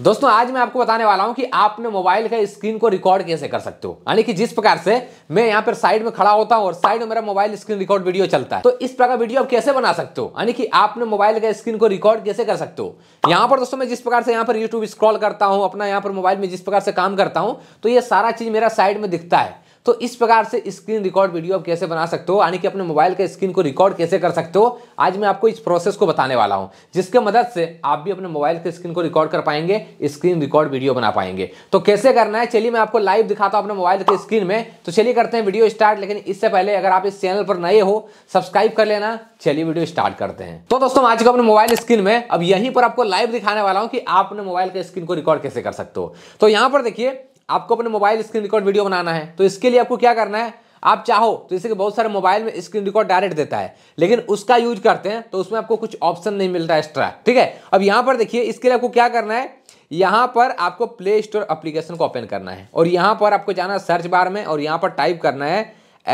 दोस्तों आज मैं आपको बताने वाला हूं कि आपने मोबाइल का स्क्रीन को रिकॉर्ड कैसे कर सकते हो यानी कि जिस प्रकार से मैं यहां पर साइड में खड़ा होता हूँ और साइड में मेरा मोबाइल स्क्रीन रिकॉर्ड वीडियो चलता है तो इस प्रकार वीडियो आप कैसे बना सकते हो यानी कि आपने मोबाइल का स्क्रीन को रिकॉर्ड कैसे कर सकते हो यहां पर दोस्तों मैं जिस प्रकार से यहाँ पर यूट्यूब स्क्रॉल करता हूँ अपना यहाँ पर मोबाइल में जिस प्रकार से काम करता हूँ तो ये सारा चीज मेरा साइड में दिखता है तो इस प्रकार से स्क्रीन रिकॉर्ड वीडियो आप कैसे बना सकते हो यानी कि अपने मोबाइल के स्क्रीन को रिकॉर्ड कैसे कर सकते हो आज मैं आपको इस प्रोसेस को बताने वाला हूं जिसके मदद से आप भी अपने मोबाइल के स्क्रीन को रिकॉर्ड कर पाएंगे स्क्रीन रिकॉर्ड वीडियो बना पाएंगे तो कैसे करना है चलिए मैं आपको लाइव दिखाता हूँ अपने मोबाइल के स्क्रीन में तो चलिए करते हैं वीडियो स्टार्ट लेकिन इससे पहले अगर आप इस चैनल पर नए हो सब्सक्राइब कर लेना चलिए वीडियो स्टार्ट करते हैं तो दोस्तों आज को अपने मोबाइल स्क्रीन में अब यहीं पर आपको लाइव दिखाने वाला हूँ कि आप अपने मोबाइल के स्क्रीन को रिकॉर्ड कैसे कर सकते हो तो यहाँ पर देखिए आपको अपने मोबाइल स्क्रीन रिकॉर्ड वीडियो बनाना है तो इसके लिए आपको क्या करना है आप चाहो तो जैसे कि बहुत सारे मोबाइल में स्क्रीन रिकॉर्ड डायरेक्ट देता है लेकिन उसका यूज करते हैं तो उसमें आपको कुछ ऑप्शन नहीं मिलता एक्स्ट्रा ठीक है अब यहां पर देखिए इसके लिए आपको क्या करना है यहां पर आपको प्ले स्टोर अप्लीकेशन को ओपन करना है और यहां पर आपको जाना है सर्च बार में और यहां पर टाइप करना है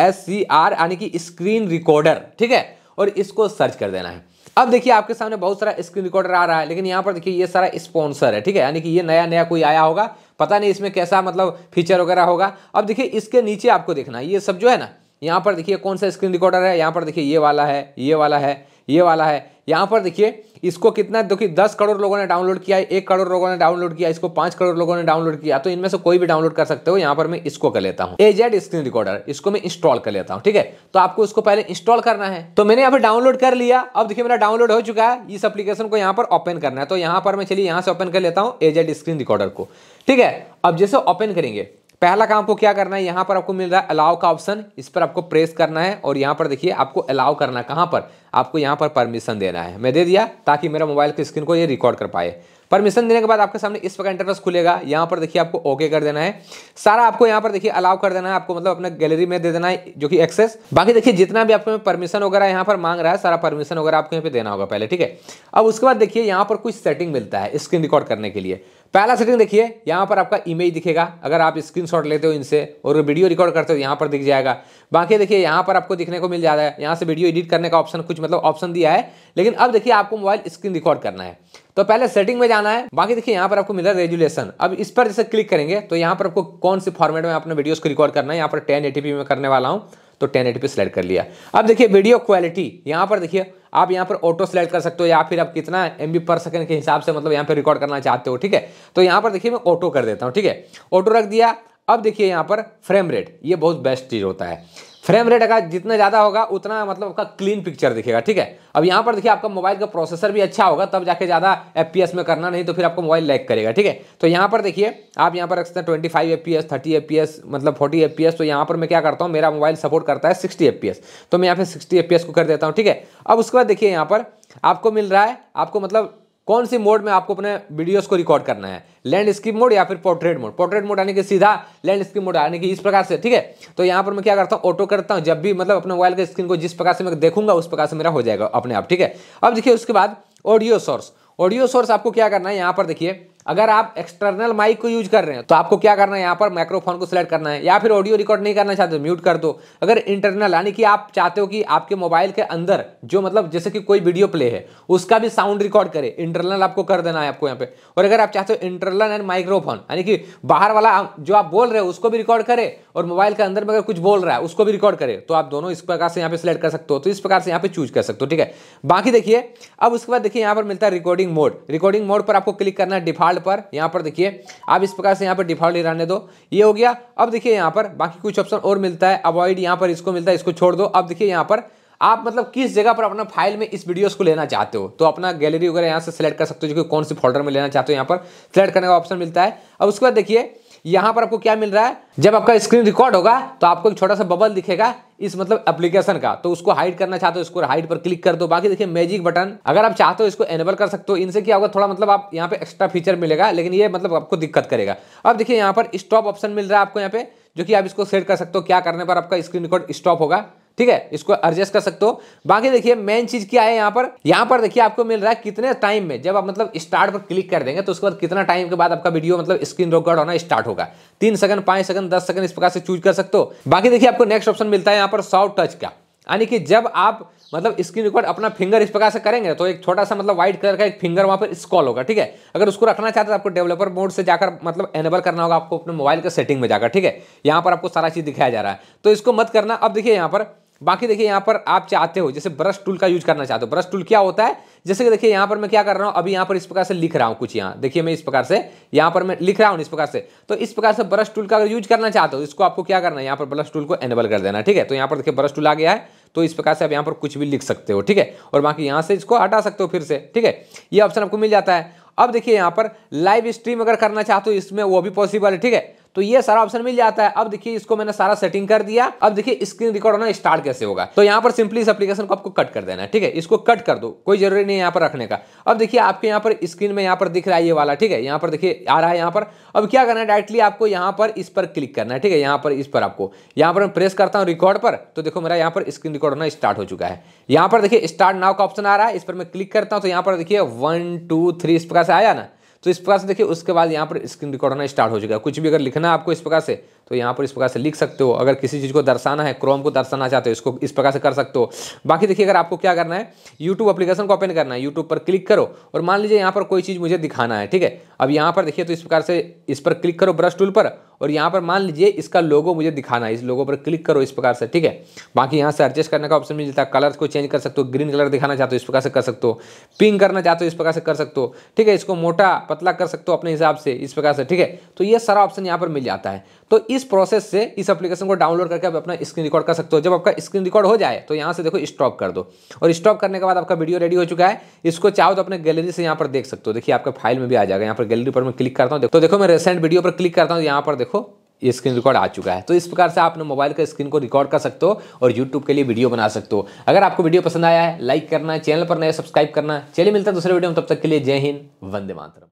एस सी आर यानी कि स्क्रीन रिकॉर्डर ठीक है और इसको सर्च कर देना है अब देखिए आपके सामने बहुत सारा स्क्रीन रिकॉर्डर आ रहा है लेकिन यहाँ पर देखिए ये सारा स्पॉन्सर है ठीक है यानी कि ये नया नया कोई आया होगा पता नहीं इसमें कैसा मतलब फीचर वगैरह होगा अब देखिए इसके नीचे आपको देखना ये सब जो है ना यहाँ पर देखिए कौन सा स्क्रीन रिकॉर्डर है यहाँ पर देखिए ये वाला है ये वाला है ये वाला है यहाँ पर देखिए इसको कितना देखिए दस करोड़ लोगों ने डाउनलोड किया है एक करोड़ लोगों ने डाउनलोड किया इसको पाँच करोड़ लोगों ने डाउनलोड किया तो इनमें से कोई भी डाउनलोड कर सकते हो यहाँ पर मैं इसको कर लेता हूँ एजेड स्क्रीन रिकॉर्डर इसको मैं इंस्टॉल कर लेता हूँ ठीक है तो आपको इसको पहले इंस्टॉल करना है तो मैंने यहाँ पर डाउनलोड कर लिया अब देखिए मेरा डाउनलोड हो चुका है इस अपलीकेशन को यहाँ पर ओपन करना है तो यहाँ पर मैं चलिए यहाँ से ओपन कर लेता हूँ एजेड स्क्रीन रिकॉर्डर को ठीक है अब जैसे ओपन करेंगे पहला काम को क्या करना है यहां पर आपको मिल रहा है अलाउ का ऑप्शन इस पर आपको प्रेस करना है और यहाँ पर देखिए आपको अलाउ करना है कहां पर आपको यहां पर परमिशन देना है मैं दे दिया ताकि मेरा मोबाइल की स्क्रीन को ये रिकॉर्ड कर पाए परमिशन देने के बाद आपके सामने इस प्रकार इंटरफेस खुलेगा यहाँ पर देखिए आपको ओके कर देना है सारा आपको यहाँ पर देखिए अलाउ कर देना है आपको मतलब अपने गैलरी में दे देना है जो कि एक्सेस बाकी देखिए जितना भी आपको परमिशन वगैरह यहाँ पर मांग रहा है सारा परमिशन वगैरह आपको यहाँ पे देना होगा पहले ठीक है अब उसके बाद देखिए यहाँ पर कुछ सेटिंग मिलता है स्क्रीन रिकॉर्ड करने के लिए पहला सेटिंग देखिए यहाँ पर आपका इमेज दिखेगा अगर आप स्क्रीनशॉट लेते हो इनसे और वीडियो रिकॉर्ड करते हो यहाँ पर दिख जाएगा बाकी देखिए यहाँ पर आपको दिखने को मिल जाता है यहाँ से वीडियो एडिट करने का ऑप्शन कुछ मतलब ऑप्शन दिया है लेकिन अब देखिए आपको मोबाइल स्क्रीन रिकॉर्ड करना है तो पहले सेटिंग में जाना है बाकी देखिए यहाँ पर आपको मिला रेजुलेशन अब इस पर जैसे क्लिक करेंगे तो यहाँ पर आपको कौन से फॉर्मेट में अपने वीडियोज को रिकॉर्ड करना है यहाँ पर टेन में करने वाला हूँ तो टेन सेलेक्ट कर लिया अब देखिए वीडियो क्वालिटी यहाँ पर देखिए आप यहाँ पर ऑटो सेलेक्ट कर सकते हो या फिर आप कितना एम पर सेकेंड के हिसाब से मतलब यहाँ पर रिकॉर्ड करना चाहते हो ठीक है तो यहाँ पर देखिए मैं ऑटो कर देता हूँ ठीक है ऑटो रख दिया अब देखिए यहाँ पर फ्रेम रेट ये बहुत बेस्ट चीज़ होता है फ्रेम रेट अगर जितना ज़्यादा होगा उतना मतलब आपका क्लीन पिक्चर दिखेगा ठीक है अब यहाँ पर देखिए आपका मोबाइल का प्रोसेसर भी अच्छा होगा तब जाके ज़्यादा एफ में करना नहीं तो फिर आपका मोबाइल लैक करेगा ठीक है तो यहाँ पर देखिए आप यहाँ पर रख सकते हैं twenty five F P S thirty F P S मतलब फोर्टी एफ पी एस तो यहाँ पर मैं क्या करता हूँ मेरा मोबाइल सपोर्ट करता है सिक्सटी एफ पी एस तो मैं यहाँ पे सिक्सटी एफ पी एस को कर देता हूँ ठीक है अब उसके बाद देखिए यहाँ पर आपको मिल रहा है आपको मतलब कौन सी मोड में आपको अपने वीडियोस को रिकॉर्ड करना है लैंडस्केप मोड या फिर पोर्ट्रेट मोड पोर्ट्रेट मोड आने के सीधा लैंडस्केप मोड आने की इस प्रकार से ठीक है तो यहाँ पर मैं क्या करता हूँ ऑटो करता हूँ जब भी मतलब अपने मोबाइल के स्क्रीन को जिस प्रकार से मैं देखूंगा उस प्रकार से मेरा हो जाएगा अपने आप ठीक है अब देखिए उसके बाद ऑडियो सोर्स ऑडियो सोर्स आपको क्या करना है यहाँ पर देखिए अगर आप एक्सटर्नल माइक को यूज कर रहे हैं तो आपको क्या करना है यहाँ पर माइक्रोफोन को सिलेक्ट करना है या फिर ऑडियो रिकॉर्ड नहीं करना चाहते म्यूट कर दो अगर इंटरनल यानी कि आप चाहते हो कि आपके मोबाइल के अंदर जो मतलब जैसे कि कोई वीडियो प्ले है उसका भी साउंड रिकॉर्ड करे इंटरनल आपको कर देना है आपको यहाँ पे और अगर आप चाहते हो इंटरनल एंड माइक्रोफोन यानी कि बाहर वाला जो आप बोल रहे हो उसको भी रिकॉर्ड करे और मोबाइल के अंदर में अगर कुछ बोल रहा है उसको भी रिकॉर्ड करे तो आप दोनों इस प्रकार से यहाँ पे सिलेक्ट कर सकते हो तो इस प्रकार से यहाँ पे चूज कर सकते हो ठीक है बाकी देखिए अब उसके बाद देखिए यहाँ पर मिलता है रिकॉर्डिंग मोड रिकॉर्डिंग मोड पर आपको क्लिक करना है डिफॉल्ट डिफॉल्ट पर यहाँ पर देखिए आप इस प्रकार से यहाँ पर डिफॉल्ट रहने दो ये हो गया अब देखिए यहाँ पर बाकी कुछ ऑप्शन और मिलता है अवॉइड यहाँ पर इसको मिलता है इसको छोड़ दो अब देखिए यहाँ पर आप मतलब किस जगह पर अपना फाइल में इस वीडियोस को लेना चाहते हो तो अपना गैलरी वगैरह यहाँ से सेलेक्ट कर सकते हो जो कि कौन से फोल्डर में लेना चाहते हो यहाँ पर सेलेक्ट करने का ऑप्शन मिलता है अब उसके बाद देखिए यहाँ पर आपको क्या मिल रहा है जब आपका स्क्रीन रिकॉर्ड होगा तो आपको एक छोटा सा बबल दिखेगा इस मतलब एप्लीकेशन का तो उसको हाइड करना चाहते हो इसको हाइड पर क्लिक कर दो बाकी देखिए मैजिक बटन अगर आप चाहते हो इसको एनेबल कर सकते हो इनसे क्या होगा थोड़ा मतलब आप यहाँ पे एक्स्ट्रा फीचर मिलेगा लेकिन ये मतलब आपको दिक्कत करेगा अब देखिए यहाँ पर स्टॉप ऑप्शन मिल रहा है आपको यहाँ पे जो कि आप इसको सेट कर सकते हो क्या करने पर आपका स्क्रीन रिकॉर्ड स्टॉप होगा ठीक है इसको एडजस्ट कर सकते हो बाकी देखिए मेन चीज क्या है यहाँ पर यहाँ पर देखिए आपको मिल रहा है कितने टाइम में जब आप मतलब स्टार्ट पर क्लिक कर देंगे तो उसके बाद कितना टाइम के बाद आपका वीडियो मतलब स्क्रीन रिकॉर्ड होना स्टार्ट होगा तीन सेकंड पांच सेकंड दस सेकंड इस प्रकार से चूज कर सकते हो बाकी देखिए आपको नेक्स्ट ऑप्शन मिलता है यहाँ पर सॉफ्ट टच का यानी कि जब आप मतलब स्क्रीन रिकॉर्ड अपना फिंगर इस प्रकार से करेंगे तो एक छोटा सा मतलब व्हाइट कलर का एक फिंगर वहां पर स्कॉल होगा ठीक है अगर उसको रखना चाहते हैं तो आपको डेवलपर मोड से जाकर मतलब एनेबल करना होगा आपको अपने मोबाइल के सेटिंग में जाकर ठीक है यहाँ पर आपको सारा चीज़ दिखाया जा रहा है तो इसको मत करना अब देखिए यहाँ पर बाकी देखिए यहाँ पर आप चाहते हो जैसे ब्रश टूल का यूज करना चाहते हो ब्रश टूल क्या होता है जैसे कि देखिए यहाँ पर मैं क्या कर रहा हूँ अभी यहाँ पर इस प्रकार से लिख रहा हूँ कुछ यहाँ देखिए मैं इस प्रकार से यहाँ पर मैं लिख रहा हूँ इस प्रकार से तो इस प्रकार से ब्रश टूल का अगर यूज करना चाहते हो इसको आपको क्या करना है यहाँ पर ब्रश टूल को एनेबल कर देना ठीक है तो यहाँ पर देखिए ब्रश टूल आ गया है तो इस प्रकार से आप यहाँ पर कुछ भी लिख सकते हो ठीक है और बाकी यहाँ से इसको हटा सकते हो फिर से ठीक है ये ऑप्शन आपको मिल जाता है अब देखिए यहाँ पर लाइव स्ट्रीम अगर करना चाहते हो इसमें वो भी पॉसिबल है ठीक है तो ये सारा ऑप्शन मिल जाता है अब देखिए इसको मैंने सारा सेटिंग कर दिया अब देखिए स्क्रीन रिकॉर्ड होना स्टार्ट कैसे होगा तो यहाँ पर सिंपली इस एप्लीकेशन को आपको कट कर देना है ठीक है इसको कट कर दो कोई जरूरी नहीं यहाँ पर रखने का अब देखिए आपके यहाँ पर स्क्रीन में यहाँ पर दिख रहा है ये वाला ठीक है यहाँ पर देखिए आ रहा है यहाँ पर अब क्या करना है डायरेक्टली आपको यहाँ पर इस पर क्लिक करना है ठीक है यहाँ पर इस पर आपको यहाँ पर मैं प्रेस करता हूँ रिकॉर्ड पर तो देखो मेरा यहाँ पर स्क्रीन रिकॉर्ड होना स्टार्ट हो चुका है यहाँ पर देखिए स्टार्ट नाव का ऑप्शन आ रहा है इस पर मैं क्लिक करता हूँ तो यहाँ पर देखिए वन टू थ्री इस प्रकार से आया ना तो इस प्रकार से देखिए उसके बाद यहाँ पर स्क्रीन रिकॉर्ड होना स्टार्ट हो जाएगा कुछ भी अगर लिखना है आपको इस प्रकार से तो यहाँ पर इस प्रकार से लिख सकते हो अगर किसी चीज़ को दर्शाना है क्रोम को दर्शाना चाहते हो इसको इस प्रकार से कर सकते हो बाकी देखिए अगर आपको क्या करना है यूट्यूब अपलीकेशन को ओपन करना है यूट्यूब पर क्लिक करो और मान लीजिए यहाँ पर कोई चीज़ मुझे दिखाना है ठीक है अब यहाँ पर देखिए तो इस प्रकार से इस पर क्लिक करो ब्रश टूल पर और यहाँ पर मान लीजिए इसका लोगो मुझे दिखाना है इस लोगो पर क्लिक करो इस प्रकार से ठीक है बाकी यहाँ से एडजस्ट करने का ऑप्शन मिलता है कलर को चेंज कर सकते हो ग्रीन कलर दिखाना चाहते हो इस प्रकार से कर सकते हो पिंक करना चाहते हो इस प्रकार से कर सकते हो ठीक है इसको मोटा पतला कर सकते हो अपने हिसाब से इस प्रकार से ठीक है तो ये सारा ऑप्शन यहाँ पर मिल जाता है तो इस प्रोसेस से इस एप्लीकेशन को डाउनलोड करके आप अपना स्क्रीन रिकॉर्ड कर सकते हो जब आपका स्क्रीन रिकॉर्ड हो जाए तो यहाँ से देखो स्टॉप कर दो और स्टॉप करने के बाद आपका वीडियो रेडी हो चुका है इसको चाहो तो अपने गैलरी से यहाँ पर देख सकते हो देखिए आपका फाइल में भी आ जाएगा यहाँ पर गैलरी पर मैं क्लिक करता हूँ तो देखो मैं रिसेंट वीडियो पर क्लिक करता हूँ यहाँ पर देखो देखो ये स्क्रीन रिकॉर्ड आ चुका है तो इस प्रकार से आप अपने मोबाइल का स्क्रीन को रिकॉर्ड कर सकते हो और यूट्यूब के लिए वीडियो बना सकते हो अगर आपको वीडियो पसंद आया है लाइक करना चैनल पर नए सब्सक्राइब करना चलिए मिलता है दूसरे वीडियो में तब तक के लिए जय हिंद वंदे मातरम